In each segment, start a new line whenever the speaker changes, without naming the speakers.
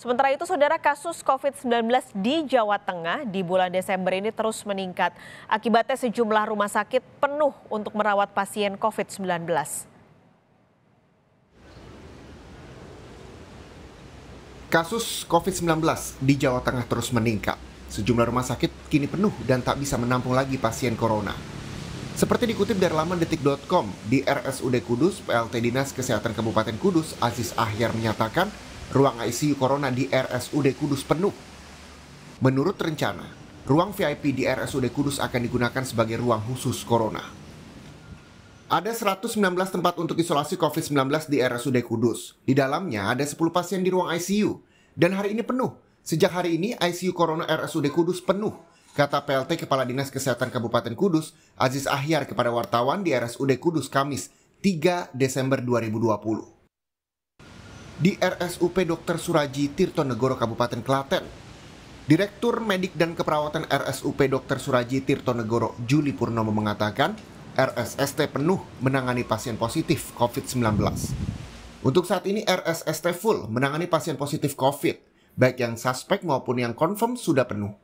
Sementara itu, saudara kasus COVID-19 di Jawa Tengah di bulan Desember ini terus meningkat. Akibatnya sejumlah rumah sakit penuh untuk merawat pasien COVID-19.
Kasus COVID-19 di Jawa Tengah terus meningkat. Sejumlah rumah sakit kini penuh dan tak bisa menampung lagi pasien corona. Seperti dikutip dari laman detik.com, di RSUD Kudus, PLT Dinas Kesehatan Kabupaten Kudus, Aziz Ahyar menyatakan ruang ICU Corona di RSUD Kudus penuh. Menurut rencana, ruang VIP di RSUD Kudus akan digunakan sebagai ruang khusus Corona. Ada 119 tempat untuk isolasi COVID-19 di RSUD Kudus. Di dalamnya ada 10 pasien di ruang ICU. Dan hari ini penuh. Sejak hari ini ICU Corona RSUD Kudus penuh, kata PLT Kepala Dinas Kesehatan Kabupaten Kudus, Aziz Ahyar kepada wartawan di RSUD Kudus Kamis 3 Desember 2020 di RSUP Dr. Suraji Tirtonegoro Kabupaten Klaten. Direktur Medik dan Keperawatan RSUP Dr. Suraji Tirtonegoro Negoro Juli Purnomo mengatakan, RSST penuh menangani pasien positif COVID-19. Untuk saat ini RSST full menangani pasien positif COVID, baik yang suspek maupun yang confirm sudah penuh.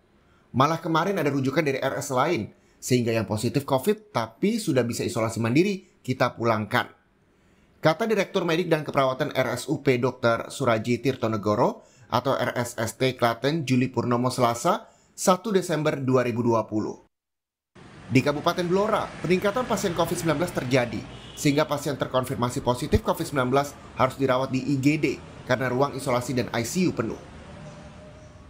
Malah kemarin ada rujukan dari RS lain, sehingga yang positif COVID tapi sudah bisa isolasi mandiri kita pulangkan. Kata Direktur Medik dan Keperawatan RSUP Dr. Suraji Tirtonegoro atau RSST Klaten Juli Purnomo Selasa 1 Desember 2020. Di Kabupaten Blora, peningkatan pasien COVID-19 terjadi, sehingga pasien terkonfirmasi positif COVID-19 harus dirawat di IGD karena ruang isolasi dan ICU penuh.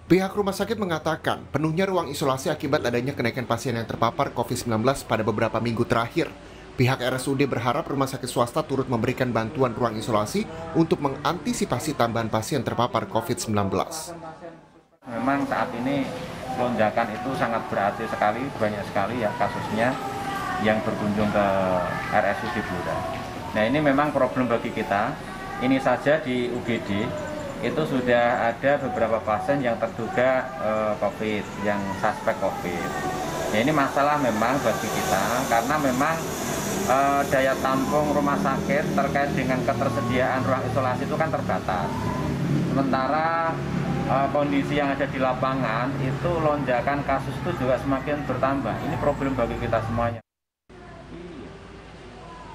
Pihak rumah sakit mengatakan penuhnya ruang isolasi akibat adanya kenaikan pasien yang terpapar COVID-19 pada beberapa minggu terakhir, Pihak RSUD berharap rumah sakit swasta turut memberikan bantuan ruang isolasi untuk mengantisipasi tambahan pasien terpapar COVID-19.
Memang saat ini lonjakan itu sangat berarti sekali, banyak sekali ya kasusnya yang berkunjung ke RSUD Blora. Nah ini memang problem bagi kita. Ini saja di UGD itu sudah ada beberapa pasien yang terduga eh, COVID, yang suspek COVID. Ya ini masalah memang bagi kita karena memang uh, daya tampung rumah sakit terkait dengan ketersediaan ruang isolasi itu kan terbatas. Sementara uh, kondisi yang ada di lapangan itu lonjakan kasus itu juga semakin bertambah. Ini problem bagi kita semuanya.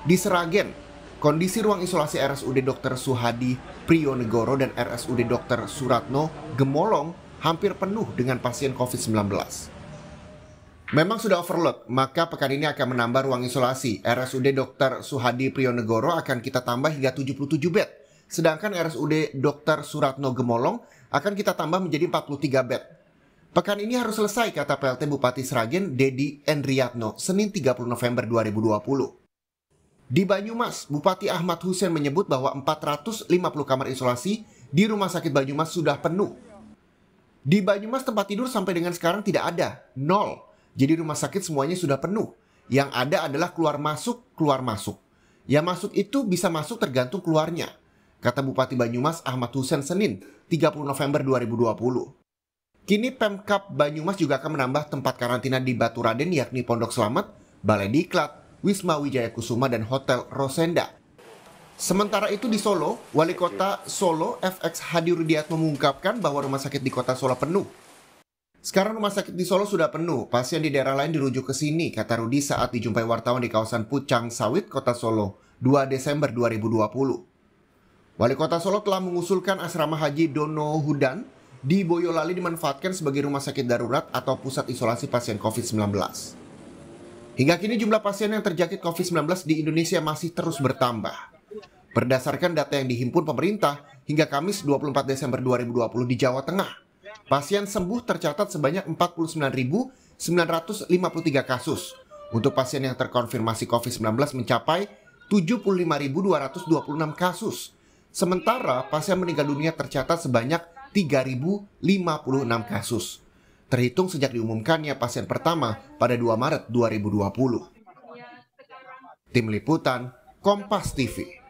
Di Seragen,
kondisi ruang isolasi RSUD Dr. Suhadi Prionegoro dan RSUD Dr. Suratno Gemolong hampir penuh dengan pasien COVID-19. Memang sudah overload, maka pekan ini akan menambah ruang isolasi. RSUD Dr. Suhadi Prionegoro akan kita tambah hingga 77 bed. Sedangkan RSUD Dr. Suratno Gemolong akan kita tambah menjadi 43 bed. Pekan ini harus selesai, kata PLT Bupati Sragen Dedi Enriatno, Senin 30 November 2020. Di Banyumas, Bupati Ahmad Hussein menyebut bahwa 450 kamar isolasi di Rumah Sakit Banyumas sudah penuh. Di Banyumas tempat tidur sampai dengan sekarang tidak ada, nol. Jadi rumah sakit semuanya sudah penuh. Yang ada adalah keluar masuk, keluar masuk. Yang masuk itu bisa masuk tergantung keluarnya. Kata Bupati Banyumas Ahmad Hussein Senin, 30 November 2020. Kini Pemkap Banyumas juga akan menambah tempat karantina di Batu Raden yakni Pondok Selamat, Balai Diklat, Wisma Wijaya Kusuma, dan Hotel Rosenda. Sementara itu di Solo, Wali Kota Solo FX Hadi Rudiat mengungkapkan bahwa rumah sakit di Kota Solo penuh sekarang rumah sakit di Solo sudah penuh, pasien di daerah lain dirujuk ke sini, kata Rudi saat dijumpai wartawan di kawasan Pucang Sawit, Kota Solo, 2 Desember 2020. Wali Kota Solo telah mengusulkan asrama haji Dono Hudan di Boyolali dimanfaatkan sebagai rumah sakit darurat atau pusat isolasi pasien COVID-19. Hingga kini jumlah pasien yang terjangkit COVID-19 di Indonesia masih terus bertambah. Berdasarkan data yang dihimpun pemerintah, hingga Kamis 24 Desember 2020 di Jawa Tengah, pasien sembuh tercatat sebanyak 49.953 kasus. Untuk pasien yang terkonfirmasi COVID-19 mencapai 75.226 kasus. Sementara pasien meninggal dunia tercatat sebanyak 3.056 kasus. Terhitung sejak diumumkannya pasien pertama pada 2 Maret 2020. Tim Liputan, Kompas TV.